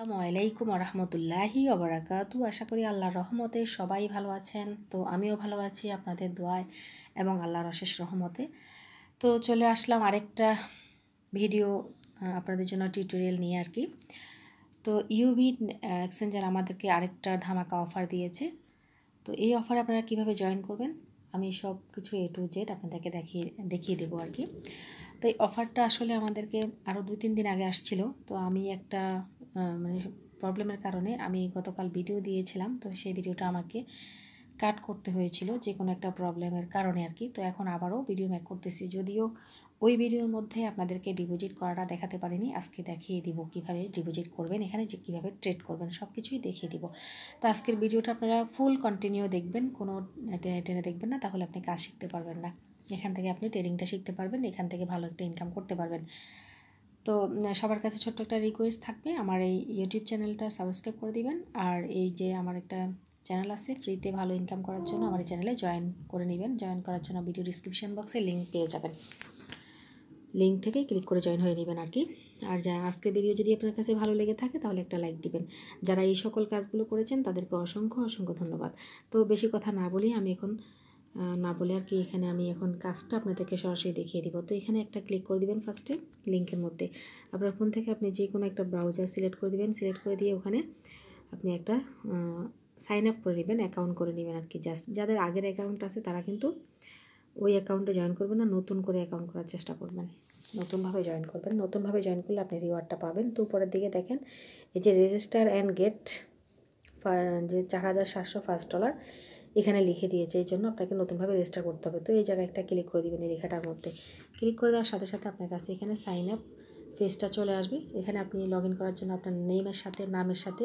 আসসালামু আলাইকুম রহমতুল্লাহি অবরাকাতু আশা করি আল্লাহর রহমতে সবাই ভালো আছেন তো আমিও ভালো আছি আপনাদের দোয়ায় এবং আল্লাহর অশেষ রহমতে তো চলে আসলাম আরেকটা ভিডিও আপনাদের জন্য টিউটোরিয়াল নিয়ে আর কি তো ইউবি এক্সচেঞ্জার আমাদেরকে আরেকটা ধামাকা অফার দিয়েছে তো এই অফারে আপনারা কিভাবে জয়েন করবেন আমি সব কিছু এ টু জেড আপনাদেরকে দেখিয়ে দেখিয়ে দেবো আর কি তো এই অফারটা আসলে আমাদেরকে আরও দুই তিন দিন আগে আসছিল তো আমি একটা মানে প্রবলেমের কারণে আমি গতকাল ভিডিও দিয়েছিলাম তো সেই ভিডিওটা আমাকে কাট করতে হয়েছিল যে কোনো একটা প্রবলেমের কারণে আর কি তো এখন আবারও ভিডিও ম্যাক করতেছি যদিও ওই ভিডিওর মধ্যে আপনাদেরকে ডিপোজিট করাটা দেখাতে পারিনি আজকে দেখিয়ে দিব কিভাবে ডিপোজিট করবেন এখানে যে কীভাবে ট্রেড করবেন সব কিছুই দেখিয়ে দিব তো আজকের ভিডিওটা আপনারা ফুল কন্টিনিউ দেখবেন কোনো টেনে টেনে দেখবেন না তাহলে আপনি কাজ শিখতে পারবেন না এখান থেকে আপনি ট্রেডিংটা শিখতে পারবেন এখান থেকে ভালো একটা ইনকাম করতে পারবেন তো সবার কাছে ছোট্ট একটা রিকোয়েস্ট থাকবে আমার এই ইউটিউব চ্যানেলটা সাবস্ক্রাইব করে দিবেন আর এই যে আমার একটা চ্যানেল আছে ফ্রিতে ভালো ইনকাম করার জন্য আমার এই চ্যানেলে জয়েন করে নেবেন জয়েন করার জন্য ভিডিও ডিসক্রিপশান বক্সে লিঙ্ক পেয়ে যাবেন লিঙ্ক থেকে ক্লিক করে জয়েন হয়ে নেবেন আর কি আর যারা আজকে ভিডিও যদি আপনার কাছে ভালো লেগে থাকে তাহলে একটা লাইক দিবেন যারা এই সকল কাজগুলো করেছেন তাদেরকে অসংখ্য অসংখ্য ধন্যবাদ তো বেশি কথা না বলি আমি এখন না বলে আর কি এখানে আমি এখন কাজটা আপনাদেরকে সরাসরি দেখিয়ে দিব তো এখানে একটা ক্লিক করে দিবেন ফার্স্টে লিঙ্কের মধ্যে আপনার ফোন থেকে আপনি যে কোনো একটা ব্রাউজার সিলেক্ট করে দিবেন সিলেক্ট করে দিয়ে ওখানে আপনি একটা সাইন আপ করে নেবেন অ্যাকাউন্ট করে নেবেন আর কি জাস্ট যাদের আগের অ্যাকাউন্ট আছে তারা কিন্তু ওই অ্যাকাউন্টে জয়েন করবেন না নতুন করে অ্যাকাউন্ট করার চেষ্টা করবেন নতুনভাবে জয়েন করবেন নতুনভাবে জয়েন করলে আপনি রিওয়ার্ডটা পাবেন তো উপরের দিকে দেখেন এই যে রেজিস্টার অ্যান্ড গেট যে চার হাজার সাতশো ফার্স্ট ডলার এখানে লিখে দিয়েছে এই জন্য আপনাকে নতুনভাবে রেজিস্টার করতে হবে তো এই জায়গায় একটা ক্লিক করে দেবেন এই লেখাটার মধ্যে ক্লিক করে দেওয়ার সাথে সাথে আপনার কাছে এখানে সাইন আপ ফেসটা চলে আসবে এখানে আপনি লগ করার জন্য আপনার নেমের সাথে নামের সাথে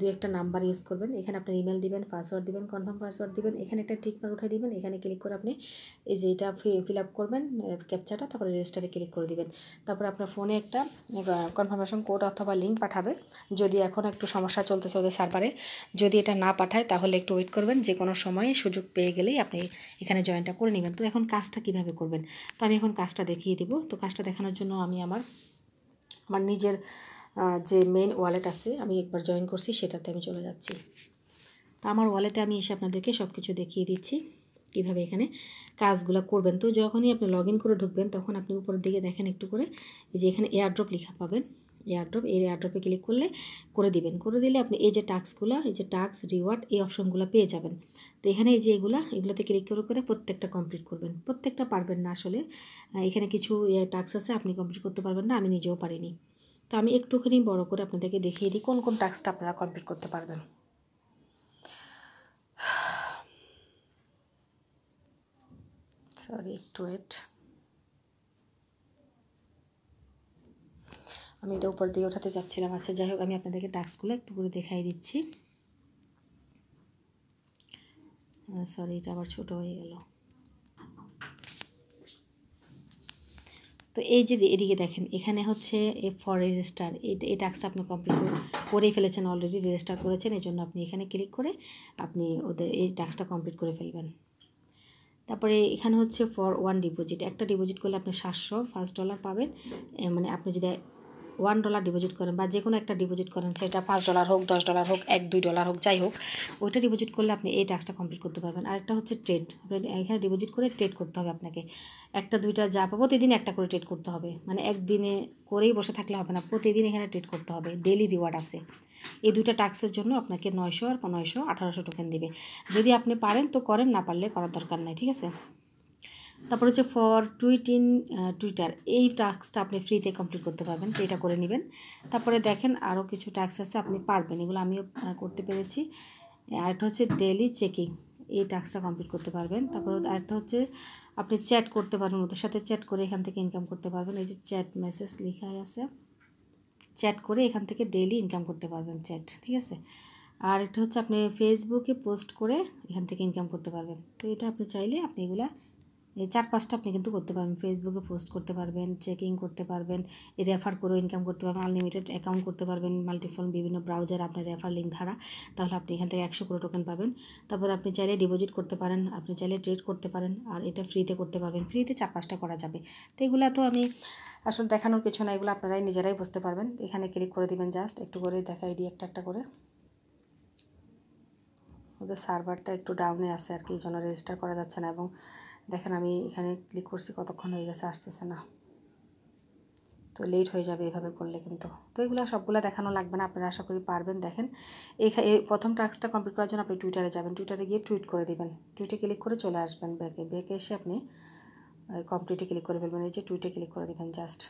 দু একটা নাম্বার ইউজ করবেন এখানে আপনার ইমেল দিবেন পাসওয়ার্ড দিবেন কনফার্ম পাসওয়ার্ড দিবেন এখানে একটা টিকমার উঠে দিবেন এখানে ক্লিক করে আপনি এই যে এটা ফিল আপ করবেন ক্যাপচাটা তারপরে রেজিস্টারে ক্লিক করে দিবেন তারপর আপনার ফোনে একটা কনফার্মেশন কোড অথবা লিঙ্ক পাঠাবে যদি এখন একটু সমস্যা চলতেছে ওদের সার্ভারে যদি এটা না পাঠায় তাহলে একটু ওয়েট করবেন যে কোনো সময়ে সুযোগ পেয়ে গেলেই আপনি এখানে জয়েনটা করে নেবেন তো এখন কাজটা কিভাবে করবেন তো আমি এখন কাজটা দেখিয়ে দিব তো কাজটা দেখানোর জন্য আমি আমার আমার নিজের যে মেন ওয়ালেট আছে আমি একবার জয়েন করছি সেটাতে আমি চলে যাচ্ছি তা আমার ওয়ালেটে আমি এসে আপনাদেরকে সব কিছু দেখিয়ে দিচ্ছি কীভাবে এখানে কাজগুলো করবেন তো যখনই আপনি লগ করে ঢুকবেন তখন আপনি উপরের দিকে দেখেন একটু করে যে এখানে এয়ারড্রপ লেখা পাবেন এয়ারড্রপ এর এয়ারড্রপে ক্লিক করলে করে দিবেন করে দিলে আপনি এই যে টাস্কগুলো এই যে টাস্ক রিওয়ার্ড এই অপশনগুলো পেয়ে যাবেন তো এখানে এই যে এগুলো এগুলোতে ক্লিক করে করে প্রত্যেকটা কমপ্লিট করবেন প্রত্যেকটা পারবেন না আসলে এখানে কিছু টাস্ক আছে আপনি কমপ্লিট করতে পারবেন না আমি নিজেও পারিনি তা আমি একটুখানি বড় করে আপনাদেরকে দেখিয়ে দিই কোন কোন টাস্কটা আপনারা কমপ্লিট করতে পারবেন সরি একটু ওয়েট আমি এটা উপর দিয়ে ওঠাতে যাচ্ছিলাম আচ্ছা যাই হোক আমি আপনাদেরকে টাস্কগুলো একটু করে দেখাই দিচ্ছি সরি এটা আবার ছোটো হয়ে গেল তো এই যে এদিকে দেখেন এখানে হচ্ছে এ ফর রেজিস্টার এই টাস্কটা আপনি কমপ্লিট করে ফেলেছেন অলরেডি রেজিস্টার করেছেন এই জন্য আপনি এখানে ক্লিক করে আপনি ওদের এই টাস্কটা কমপ্লিট করে ফেলবেন তারপরে এখানে হচ্ছে ফর ওয়ান ডিপোজিট একটা ডিপোজিট করলে আপনি সাতশো ফার্স্ট ডলার পাবেন মানে আপনি যদি ওয়ান ডলার ডিপোজিট করেন বা যে কোনো একটা ডিপোজিট করেন সেটা পাঁচ ডলার হোক দশ ডলার হোক এক দুই ডলার হোক যাই হোক ওইটা ডিপোজিট করলে আপনি এই টাস্কটা কমপ্লিট করতে পারবেন আরেকটা হচ্ছে ট্রেড এখানে ডিপোজিট করে ট্রেড করতে হবে আপনাকে একটা দুইটা যা পাবো প্রতিদিন একটা করে ট্রেড করতে হবে মানে একদিনে করেই বসে থাকলে হবে না প্রতিদিন এখানে ট্রেড করতে হবে ডেলি রিওয়ার্ড আছে এই দুইটা টাস্কের জন্য আপনাকে নয়শো আর নয়শো আঠারোশো টোকেন দেবে যদি আপনি পারেন তো করেন না পারলে করার দরকার নাই ঠিক আছে তারপর হচ্ছে ফর টুইট ইন টুইটার এই টাস্কটা আপনি ফ্রিতে কমপ্লিট করতে পারবেন তো এটা করে নেবেন তারপরে দেখেন আরও কিছু টাস্ক আছে আপনি পারবেন এগুলো আমিও করতে পেরেছি আরেকটা হচ্ছে ডেলি চেকিং এই টাস্কটা কমপ্লিট করতে পারবেন তারপর আরেকটা হচ্ছে আপনি চ্যাট করতে পারবেন ওদের সাথে চ্যাট করে এখান থেকে ইনকাম করতে পারবেন এই যে চ্যাট মেসেজ লেখাই আছে চ্যাট করে এখান থেকে ডেলি ইনকাম করতে পারবেন চ্যাট ঠিক আছে আর একটা হচ্ছে আপনি ফেসবুকে পোস্ট করে এখান থেকে ইনকাম করতে পারবেন তো এটা আপনি চাইলে আপনি এগুলা এই চার পাঁচটা আপনি কিন্তু করতে পারবেন ফেসবুকে পোস্ট করতে পারবেন চেকিং করতে পারবেন রেফার করেও ইনকাম করতে পারবেন আনলিমিটেড অ্যাকাউন্ট করতে পারবেন মাল্টিফোন বিভিন্ন ব্রাউজার আপনার রেফার লিঙ্ক ধারা তাহলে আপনি এখান থেকে একশো করে টোকেন পাবেন তারপর আপনি চাইলে ডিপোজিট করতে পারেন আপনি চাইলে ট্রেড করতে পারেন আর এটা ফ্রিতে করতে পারবেন ফ্রিতে চার পাঁচটা করা যাবে তো এগুলো তো আমি আসলে দেখানোর কিছু না এগুলো আপনারাই নিজেরাই বুঝতে পারবেন এখানে ক্লিক করে দিবেন জাস্ট একটু করে দেখাই দিই একটা একটা করে ওদের সার্ভারটা একটু ডাউনে আছে আর কি এই জন্য রেজিস্টার করা যাচ্ছে না এবং দেখেন আমি এখানে ক্লিক করছি কতক্ষণ হয়ে গেছে আসতেছে না তো লেট হয়ে যাবে এভাবে করলে কিন্তু তো এগুলো সবগুলো দেখানো লাগবে না আপনারা আশা করি পারবেন দেখেন এই প্রথম টাস্কটা কমপ্লিট করার জন্য আপনি টুইটারে যাবেন টুইটারে গিয়ে টুইট করে দেবেন টুইটে ক্লিক করে চলে আসবেন ব্যাকে ব্যাকে এসে আপনি কমপ্লিটে ক্লিক করে ফেলবেন এই যে টুইটে ক্লিক করে দেবেন জাস্ট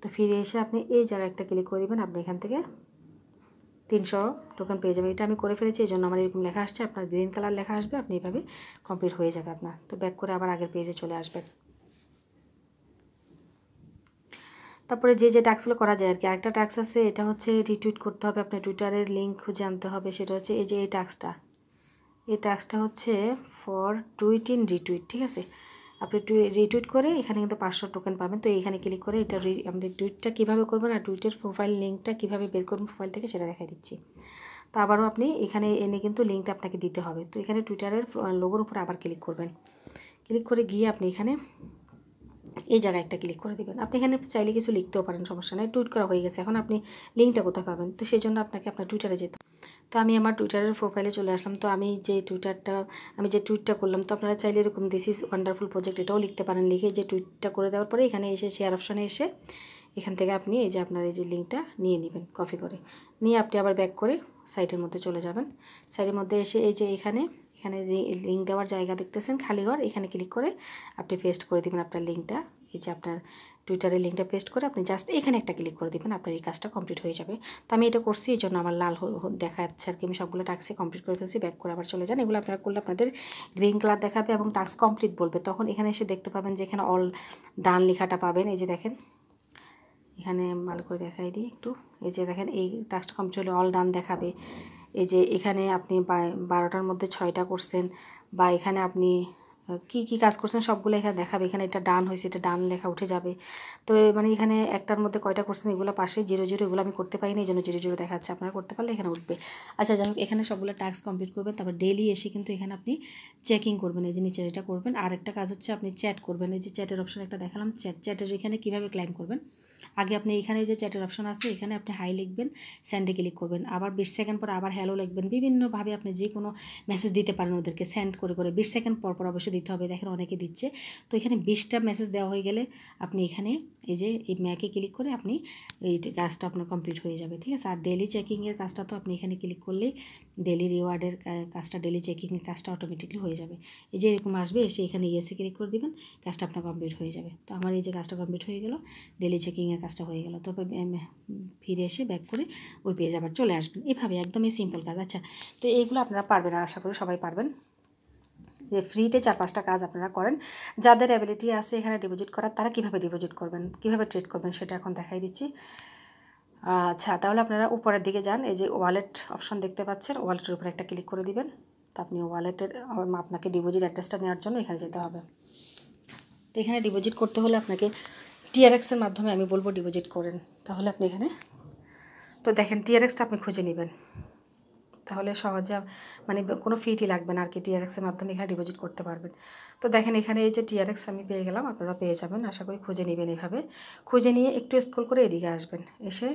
তো ফিরে এসে আপনি এই জায়গায় একটা ক্লিক করে দেবেন আপনি এখান থেকে তিনশো টোকেন পেয়ে যাবে এটা আমি করে ফেলেছি এই জন্য আমার এরকম লেখা আসছে আপনার গ্রিন কালার লেখা আসবে আপনি এভাবে কমপ্লিট হয়ে যাবে আপনার তো ব্যাক করে আবার আগের পেজে চলে আসবেন তারপরে যে যে ট্যাক্সগুলো করা যায় আর কি আরেকটা ট্যাক্স আছে এটা হচ্ছে রিটুইট করতে হবে আপনার টুইটারের লিঙ্ক খুঁজে আনতে হবে সেটা হচ্ছে এই যে এই ট্যাক্সটা এই ট্যাক্সটা হচ্ছে ফর টুইট ইন রিটুইট ঠিক আছে আপনি একটু রিটুইট করে এখানে কিন্তু পাঁচশো টোকেন পাবেন তো এখানে ক্লিক করে এটা আপনি টুইটটা কীভাবে করবেন আর টুইটের প্রোফাইল লিঙ্কটা কীভাবে বের করবেন প্রোফাইল থেকে সেটা দেখাই দিচ্ছি তো আবারও আপনি এখানে এনে কিন্তু লিঙ্কটা আপনাকে দিতে হবে তো এখানে টুইটারের লোগোর উপরে আবার ক্লিক করবেন ক্লিক করে গিয়ে আপনি এখানে এই জায়গায় একটা ক্লিক করে দেবেন আপনি এখানে চাইলে কিছু লিখতেও পারেন সমস্যা নেই টুইট করা হয়ে গেছে এখন আপনি লিঙ্কটা কোথায় পাবেন তো সেই জন্য আপনাকে আপনার টুইটারে যেতে তো আমি আমার টুইটারের প্রোফাইলে চলে আসলাম তো আমি যে টুইটারটা আমি যে টুইটটা করলাম তো আপনারা চাইলে এরকম দিস ইজ ওয়ান্ডারফুল প্রজেক্ট এটাও লিখতে পারেন লিখে যে টুইটটা করে দেওয়ার পরে এখানে এসে শেয়ার অপশানে এসে এখান থেকে আপনি এই যে আপনার এই যে লিঙ্কটা নিয়ে নেবেন কপি করে নিয়ে আপনি আবার ব্যাক করে সাইটের মধ্যে চলে যাবেন সাইটের মধ্যে এসে এই যে এখানে এখানে লিঙ্ক দেওয়ার জায়গা দেখতেছেন খালি ঘর এখানে ক্লিক করে আপনি পেস্ট করে দেবেন আপনার লিঙ্কটা এই যে আপনার টুইটারের লিঙ্কটা পেস্ট করে আপনি জাস্ট এখানে একটা ক্লিক করে দেবেন আপনার এই কাজটা কমপ্লিট হয়ে যাবে তো আমি এটা করছি এই জন্য আমার লাল দেখা যাচ্ছে আর কি আমি সবগুলো টাস্কে কমপ্লিট করে ফেলছি ব্যাক করে আবার চলে যান এগুলো আপনারা করলে আপনাদের গ্রিন কালার দেখাবে এবং টাস্ক কমপ্লিট বলবে তখন এখানে এসে দেখতে পাবেন যে এখানে অল ডান লেখাটা পাবেন এই যে দেখেন এখানে ভালো করে দেখাই দিই একটু এই যে দেখেন এই টাস্কটা কমপ্লিট হলে অল ডান দেখাবে এই যে এখানে আপনি বারোটার মধ্যে ছয়টা করছেন বা এখানে আপনি কি কি কাজ করছেন সবগুলো এখানে দেখাবে এখানে এটা ডান হয়েছে এটা ডান লেখা উঠে যাবে তো মানে এখানে একটার মধ্যে কয়টা করছেন এগুলো পাশে জিরো জিরো এগুলো আমি করতে পারিনি এই জন্য জিরো জিরো দেখাচ্ছে আপনারা করতে পারলে এখানে উঠবে আচ্ছা যাই হোক এখানে সবগুলো টাস্ক কমপ্লিট করবেন তারপর ডেলি এসে কিন্তু এখানে আপনি চেকিং করবেন এই যে নিচে এটা করবেন আর একটা কাজ হচ্ছে আপনি চ্যাট করবেন এই যে চ্যাটের অপশান একটা দেখালাম চ্যাট চ্যাটের এখানে কীভাবে ক্লাইম করবেন আগে আপনি এখানে যে চ্যাটের অপশন আছে এখানে আপনি হাই লিখবেন স্যান্ডে ক্লিক করবেন আবার বিশ সেকেন্ড পর আবার হ্যালো লিখবেন বিভিন্নভাবে আপনি যে কোনো মেসেজ দিতে পারেন ওদেরকে স্যান্ড করে করে বিশ সেকেন্ড পর পর অবশ্যই দিতে হবে দেখেন অনেকে দিচ্ছে তো এখানে বিশটা মেসেজ দেওয়া হয়ে গেলে আপনি এখানে এই যে এই ম্যাকে ক্লিক করে আপনি এই কাজটা আপনার কমপ্লিট হয়ে যাবে ঠিক আছে আর ডেলি চেকিংয়ের কাজটা তো আপনি এখানে ক্লিক করলেই ডেলি রিওয়ার্ডের কাজটা ডেলি চেকিংয়ের কাজটা অটোমেটিকলি হয়ে যাবে এই যে এরকম আসবে এসে এখানে ইয়েসে ক্লিক করে দেবেন কাজটা আপনার কমপ্লিট হয়ে যাবে তো আমার এই যে কাজটা কমপ্লিট হয়ে গেল ডেলি চেকিংয়ের কাজটা হয়ে গেলো তারপর ফিরে এসে ব্যাক করে ওই পেজ আবার চলে আসবেন এভাবে একদমই সিম্পল কাজ আচ্ছা তো এইগুলো আপনারা পারবেন আশা করি সবাই পারবেন যে ফ্রিতে চার পাঁচটা কাজ আপনারা করেন যাদের অ্যাবিলিটি আছে এখানে ডিপোজিট করার তারা কিভাবে ডিপোজিট করবেন কিভাবে ট্রেড করবেন সেটা এখন দেখাই দিচ্ছি আচ্ছা তাহলে আপনারা উপরের দিকে যান এই যে ওয়ালেট অপশন দেখতে পাচ্ছেন ওয়ালেটের উপরে একটা ক্লিক করে দিবেন তা আপনি ওয়ালেটের আপনাকে ডিপোজিট অ্যাড্রেসটা নেওয়ার জন্য এখানে যেতে হবে তো এখানে ডিপোজিট করতে হলে আপনাকে টিআরএক্সের মাধ্যমে আমি বলবো ডিপোজিট করেন তাহলে আপনি এখানে তো দেখেন টিআরএক্সটা আপনি খুঁজে নেবেন তাহলে সহজে মানে কোনো ফিটি লাগবে না আর কি টিআরএক্সের মাধ্যমে এখানে ডিপোজিট করতে পারবেন তো দেখেন এখানে এই যে টিআরএক্স আমি পেয়ে গেলাম আপনারা পেয়ে যাবেন আশা করি খুঁজে নেবেন এভাবে খুঁজে নিয়ে একটু স্কুল করে এদিকে আসবেন এসে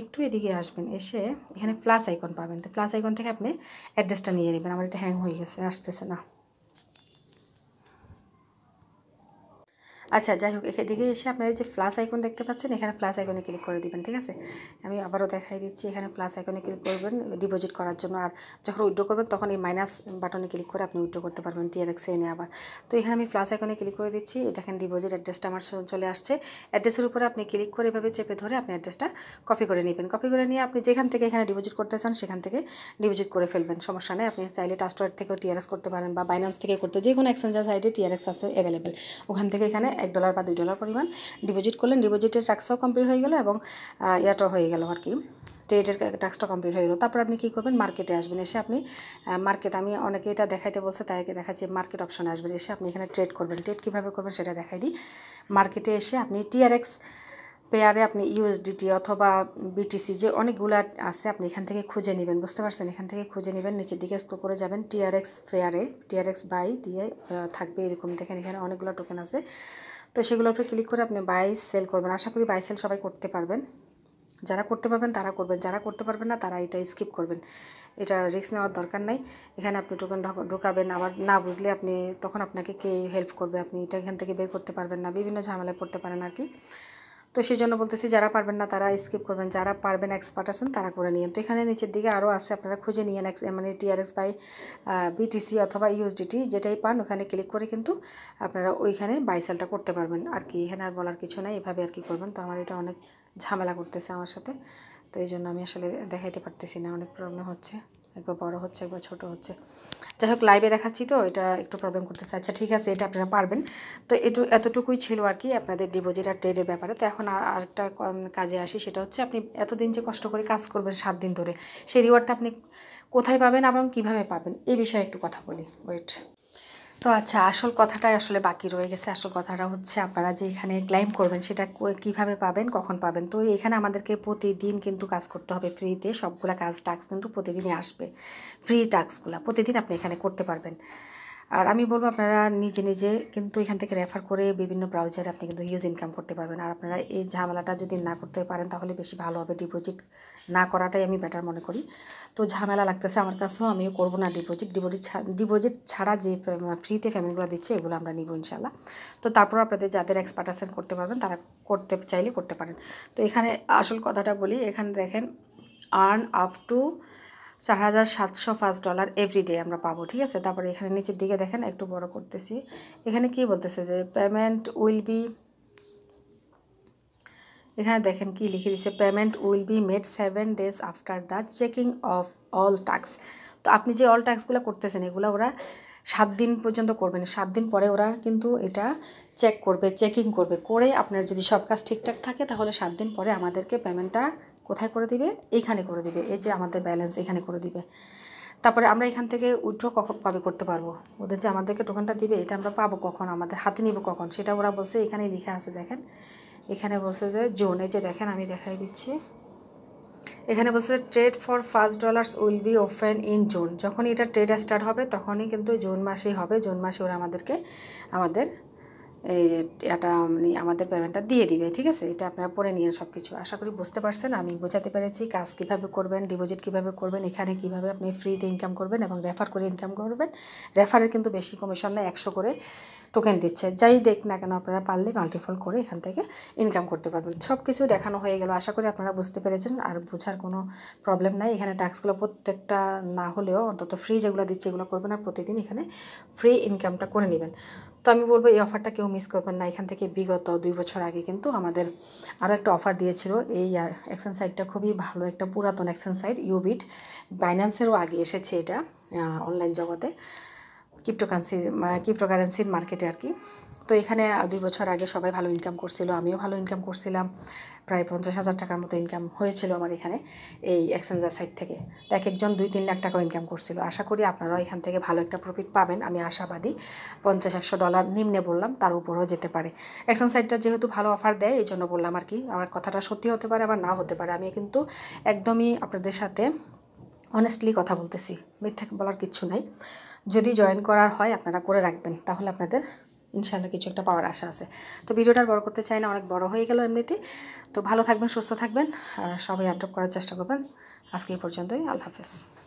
একটু এদিকে আসবেন এসে এখানে প্লাস আইকন পাবেন তো প্লাস আইকন থেকে আপনি অ্যাড্রেসটা নিয়ে নেবেন আমার এটা হ্যাং হয়ে গেছে আসতেছে না আচ্ছা যাই হোক এদিকে এসে আপনারা যে প্লাস আইকন দেখতে পাচ্ছেন এখানে প্লাস আইকনে ক্লিক করে দিবেন ঠিক আছে আমি আবারও দেখাই দিচ্ছি এখানে প্লাস আইকনে ক্লিক করবেন ডিপোজিট করার জন্য আর যখন উইড্রো করবেন তখন এই মাইনাস বাটনে ক্লিক করে আপনি উইড্রো করতে পারবেন টিআরএক্সে এনে আবার তো এখানে আমি প্লাস আইকনে ক্লিক করে দিচ্ছি দেখেন ডিপোজিট অ্যাড্রেসটা আমার চলে আসছে অ্যাড্রেসের উপরে আপনি ক্লিক করে এভাবে চেপে ধরে আপনি অ্যাড্রেসটা কপি করে নেবেন কপি করে নিয়ে আপনি যেখান থেকে এখানে ডিপোজিট করতে চান সেখান থেকে ডিপোজিট করে ফেলবেন সমস্যা নেই আপনি চাইলে টাস্টওয়ার্ড থেকেও টিআরএক্স করতে পারেন বা বাইনান্স থেকে করতে যে কোনো এক্সচেঞ্জার সাইডে টিআরএক্স আছে অ্যাভেলেবেল ওখান থেকে এখানে এক ডলার বা দুই ডলার পরিমাণ ডিপোজিট করলেন ডিপোজিটের ট্যাক্সটাও কমপ্লিট হয়ে গেল এবং ইয়াটাও হয়ে গেল আর কি ট্রেডের ট্যাক্সটা কমপ্লিট হয়ে গেলো তারপর আপনি কী করবেন মার্কেটে আসবেন এসে আপনি মার্কেট আমি অনেকে এটা দেখাইতে বলছে তাই দেখাচ্ছি মার্কেট অপশানে আসবেন এসে আপনি এখানে ট্রেড করবেন ট্রেড কীভাবে করবেন সেটা দেখাই দিই মার্কেটে এসে আপনি টিআরএক্স পেয়ারে আপনি ইউএসডিটি অথবা বিটিসি যে অনেকগুলো আছে আপনি এখান থেকে খুঁজে নেবেন বুঝতে পারছেন এখান থেকে খুঁজে নেবেন নিচের দিকে স্ক্রো করে যাবেন টিআরএক্স পেয়ারে টিআরএক্স বাই দিয়ে থাকবে এরকম দেখেন এখানে অনেকগুলো টোকেন আছে তো সেগুলোর উপরে ক্লিক করে আপনি বাই সেল করবেন আশা করি বাই সেল সবাই করতে পারবেন যারা করতে পারবেন তারা করবেন যারা করতে পারবেন না তারা এটা স্কিপ করবেন এটা রিস্ক নেওয়ার দরকার নাই এখানে আপনি টোকেন ঢোকাবেন আবার না বুঝলে আপনি তখন আপনাকে কে হেল্প করবে আপনি এটা এখান থেকে বের করতে পারবেন না বিভিন্ন ঝামেলায় পড়তে পারেন আর কি তো সেই জন্য বলতেছি যারা পারবেন না তারা স্কিপ করবেন যারা পারবেন এক্সপার্ট আছেন তারা করে নিন তো এখানে নিচের দিকে আরও আছে আপনারা খুঁজে নিয়েন এক্স মানে টিআরএস বাই বিটিসি অথবা ইউএসডিটি যেটাই পান ওখানে ক্লিক করে কিন্তু আপনারা ওইখানে বাইসেলটা করতে পারবেন আর কি এখানে আর বলার কিছু নাই এভাবে আর কি করবেন তো আমার এটা অনেক ঝামেলা করতেছে আমার সাথে তো এই জন্য আমি আসলে দেখাইতে পারতেছি না অনেক প্রবলেম হচ্ছে একবার বড় হচ্ছে একবার ছোট হচ্ছে যাই হোক লাইভে দেখাচ্ছি তো এটা একটু প্রবলেম করতেছে আচ্ছা ঠিক আছে এটা আপনারা পারবেন তো এটু এতটুকুই ছিল আর কি আপনাদের ডিপোজিট আর ট্রেডের ব্যাপারে তো এখন আর একটা কাজে আসি সেটা হচ্ছে আপনি এতদিন যে কষ্ট করে কাজ করবেন সাত দিন ধরে সেই রিওয়ার্ডটা আপনি কোথায় পাবেন এবং কিভাবে পাবেন এই বিষয়ে একটু কথা বলি ওয়েট তো আচ্ছা আসল কথাটাই আসলে বাকি রয়ে গেছে আসল কথাটা হচ্ছে আপনারা যে এখানে ক্লাইম করবেন সেটা কিভাবে পাবেন কখন পাবেন তো এখানে আমাদেরকে প্রতিদিন কিন্তু কাজ করতে হবে ফ্রিতে সবগুলো কাজ টাস্ক কিন্তু প্রতিদিনই আসবে ফ্রি টাস্কগুলো প্রতিদিন আপনি এখানে করতে পারবেন আর আমি বলবো আপনারা নিজে নিজে কিন্তু এখান থেকে রেফার করে বিভিন্ন ব্রাউজারে আপনি কিন্তু হিউজ ইনকাম করতে পারবেন আর আপনারা এই ঝামেলাটা যদি না করতে পারেন তাহলে বেশি ভালো হবে ডিপোজিট না করাটাই আমি বেটার মনে করি তো ঝামেলা লাগতেছে আমার কাছেও আমিও করবো না ডিপোজিট ডিপোজিট ডিপোজিট ছাড়া যে ফ্রিতে ফ্যামিলিগুলো দিচ্ছে এগুলো আমরা নিব ইনশাল্লাহ তো তারপর আপনাদের যাদের এক্সপার্টেশন করতে পারবেন তারা করতে চাইলে করতে পারেন তো এখানে আসল কথাটা বলি এখানে দেখেন আর্ন আপ টু চার হাজার সাতশো পাঁচ ডলার এভরিডে আমরা পাবো ঠিক আছে তারপরে এখানে নিচের দিকে দেখেন একটু বড় করতেছি এখানে কি বলতেছে যে পেমেন্ট উইল বি এখানে দেখেন কি লিখে দিছে payment will be made seven days after the checking of all tax তো আপনি যে অল ট্যাক্সগুলো করতেছেন এগুলো ওরা সাত দিন পর্যন্ত করবেন সাত দিন পরে ওরা কিন্তু এটা চেক করবে চেকিং করবে করে আপনার যদি সব কাজ ঠিকঠাক থাকে তাহলে সাত দিন পরে আমাদেরকে পেমেন্টটা কোথায় করে দিবে এইখানে করে দিবে এই যে আমাদের ব্যালেন্স এখানে করে দিবে তারপরে আমরা এখান থেকে উইথড্র কখন পাবে করতে পারবো ওদের যে আমাদেরকে টোকেনটা দিবে এটা আমরা পাবো কখন আমাদের হাতে নিব কখন সেটা ওরা বলছে এখানে লিখে আছে দেখেন এখানে বলছে যে জোনে যে দেখেন আমি দেখাই দিচ্ছি এখানে বলছে trade for first dollars will be open in June যখন এটা ট্রেড স্টার্ট হবে তখনই কিন্তু জুন মাসেই হবে জুন মাসে ওরা আমাদেরকে আমাদের এটা মানে আমাদের পেমেন্টটা দিয়ে দিবে ঠিক আছে এটা আপনারা পরে নিয়ে সব কিছু আশা করি বুঝতে পারছেন আমি বোঝাতে পেরেছি কাজ কিভাবে করবেন ডিপোজিট কিভাবে করবেন এখানে কিভাবে আপনি ফ্রিতে ইনকাম করবেন এবং রেফার করে ইনকাম করবেন রেফারের কিন্তু বেশি কমিশন না একশো করে টোকেন দিচ্ছে যাই দেখ না কেন আপনারা পারলে মাল্টিফল করে এখান থেকে ইনকাম করতে পারবেন সব কিছু দেখানো হয়ে গেল আশা করি আপনারা বুঝতে পেরেছেন আর বোঝার কোনো প্রবলেম নাই এখানে টাস্কগুলো প্রত্যেকটা না হলেও অন্তত ফ্রি যেগুলো দিচ্ছে এগুলো করবেন আর প্রতিদিন এখানে ফ্রি ইনকামটা করে নেবেন তো আমি বলবো এই অফারটা কেউ মিস করবেন না এখান থেকে বিগত দুই বছর আগে কিন্তু আমাদের আরও একটা অফার দিয়েছিল এই অ্যাকশন সাইটটা খুবই ভালো একটা পুরাতন অ্যাকশন সাইট ইউবিট বাইন্যান্সেরও আগে এসেছে এটা অনলাইন জগতে ক্রিপ্টোকারেন্সির ক্রিপ্টোকারেন্সির মার্কেটে আর কি তো এখানে দুই বছর আগে সবাই ভালো ইনকাম করছিল আমিও ভালো ইনকাম করছিলাম প্রায় পঞ্চাশ হাজার টাকার মতো ইনকাম হয়েছিল আমার এখানে এই এক্সেঞ্জার সাইট থেকে তো এক একজন দুই তিন লাখ টাকাও ইনকাম করছিল আশা করি আপনারাও এখান থেকে ভালো একটা প্রফিট পাবেন আমি আশাবাদী পঞ্চাশ একশো ডলার নিম্নে বললাম তার উপরেও যেতে পারে এক্সেঞ্জ সাইটটা যেহেতু ভালো অফার দেয় এই জন্য বললাম আর কি আমার কথাটা সত্যি হতে পারে আবার না হতে পারে আমি কিন্তু একদমই আপনাদের সাথে অনেস্টলি কথা বলতেছি মিথ্যা বলার কিচ্ছু নাই যদি জয়েন করার হয় আপনারা করে রাখবেন তাহলে আপনাদের ইনশাল্লাহ কিছু একটা পাওয়ার আশা আছে তো ভিডিওটা বড় করতে চাই না অনেক বড় হয়ে গেল এমনিতে তো ভালো থাকবেন সুস্থ থাকবেন আর সবাই অ্যাড্রপ করার চেষ্টা করবেন আজকে এই পর্যন্তই আল্লাহ হাফেজ